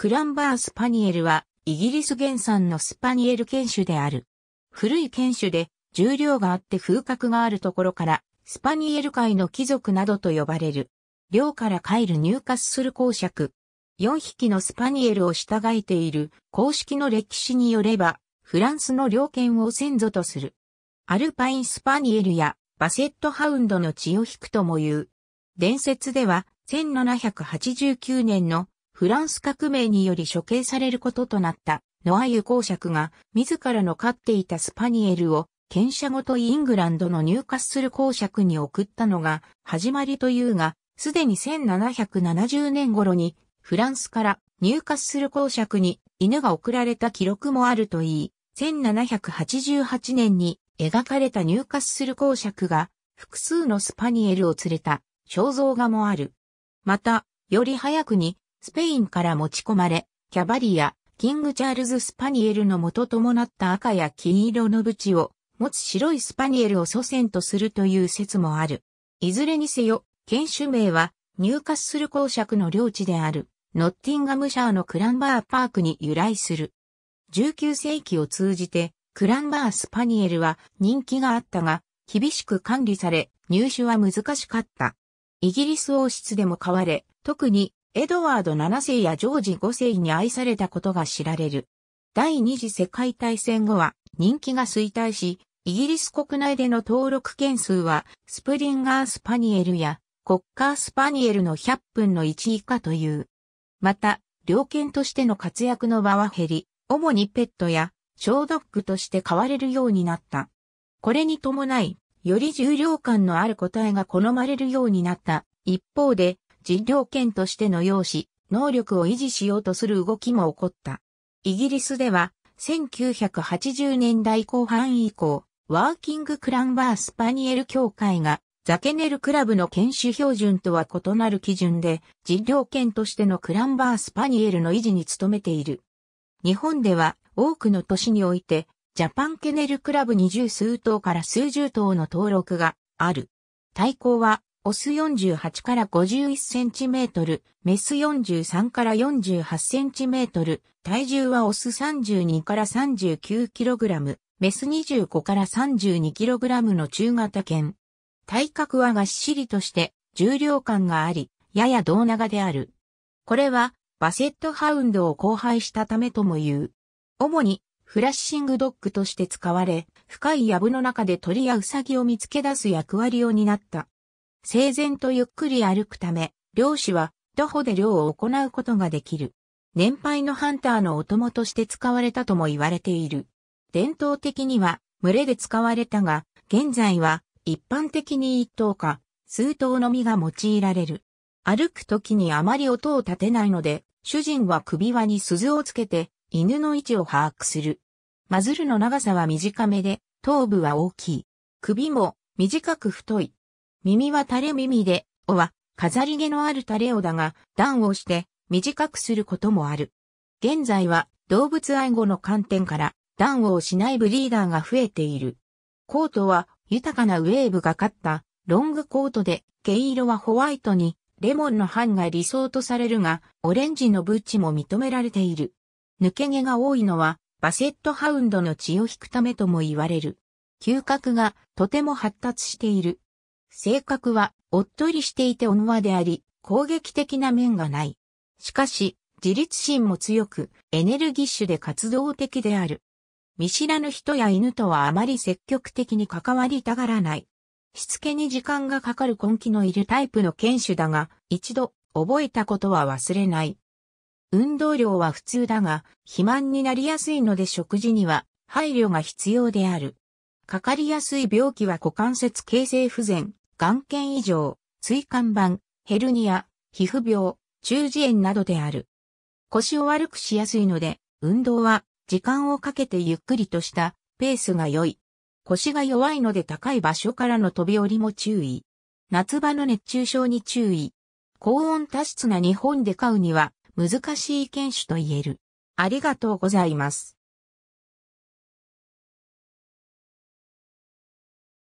クランバースパニエルは、イギリス原産のスパニエル犬種である。古い犬種で、重量があって風格があるところから、スパニエル界の貴族などと呼ばれる。寮から帰る入荷する公爵。4匹のスパニエルを従えている公式の歴史によれば、フランスの猟犬を先祖とする。アルパインスパニエルやバセットハウンドの血を引くとも言う。伝説では、1789年のフランス革命により処刑されることとなったノアユ公爵が自らの飼っていたスパニエルを剣舎ごとイングランドの入荷する公爵に送ったのが始まりというが、すでに1770年頃にフランスから入荷する公爵に犬が送られた記録もあるといい、1788年に描かれた入荷する公爵が複数のスパニエルを連れた肖像画もある。また、より早くにスペインから持ち込まれ、キャバリア、キングチャールズ・スパニエルの元ともなった赤や金色の縁を持つ白いスパニエルを祖先とするという説もある。いずれにせよ、犬種名は入荷する公爵の領地である、ノッティンガムシャーのクランバーパークに由来する。19世紀を通じて、クランバースパニエルは人気があったが、厳しく管理され、入手は難しかった。イギリス王室でも飼われ、特にエドワード7世やジョージ5世に愛されたことが知られる。第二次世界大戦後は人気が衰退し、イギリス国内での登録件数はスプリンガースパニエルやコッカースパニエルの100分の1以下という。また、猟犬としての活躍の場は減り、主にペットや小ドッグとして飼われるようになった。これに伴い、より重量感のある個体が好まれるようになった。一方で、人領権としての用紙、能力を維持しようとする動きも起こった。イギリスでは、1980年代後半以降、ワーキングクランバースパニエル協会が、ザケネルクラブの研修標準とは異なる基準で、実業権としてのクランバースパニエルの維持に努めている。日本では、多くの都市において、ジャパンケネルクラブ二十数頭から数十頭の登録がある。対抗は、オス48から51センチメートル、メス43から48センチメートル、体重はオス32から39キログラム、メス25から32キログラムの中型犬。体格はがっしりとして重量感があり、やや胴長である。これはバセットハウンドを交配したためとも言う。主にフラッシングドッグとして使われ、深い藪の中で鳥やウサギを見つけ出す役割を担った。整然とゆっくり歩くため、漁師は徒歩で漁を行うことができる。年配のハンターのお供として使われたとも言われている。伝統的には群れで使われたが、現在は一般的に一頭か数頭のみが用いられる。歩く時にあまり音を立てないので、主人は首輪に鈴をつけて犬の位置を把握する。マズルの長さは短めで、頭部は大きい。首も短く太い。耳は垂れ耳で、おは、飾り毛のある垂れ尾だが、段をして、短くすることもある。現在は、動物愛護の観点から、段をしないブリーダーが増えている。コートは、豊かなウェーブがかった、ロングコートで、毛色はホワイトに、レモンの半が理想とされるが、オレンジのブッチも認められている。抜け毛が多いのは、バセットハウンドの血を引くためとも言われる。嗅覚がとても発達している。性格は、おっとりしていて温和であり、攻撃的な面がない。しかし、自立心も強く、エネルギッシュで活動的である。見知らぬ人や犬とはあまり積極的に関わりたがらない。しつけに時間がかかる根気のいるタイプの犬種だが、一度覚えたことは忘れない。運動量は普通だが、肥満になりやすいので食事には配慮が必要である。かかりやすい病気は股関節形成不全、眼瞼異常、椎間板、ヘルニア、皮膚病、中耳炎などである。腰を悪くしやすいので、運動は時間をかけてゆっくりとしたペースが良い。腰が弱いので高い場所からの飛び降りも注意。夏場の熱中症に注意。高温多湿な日本で飼うには難しい犬種と言える。ありがとうございます。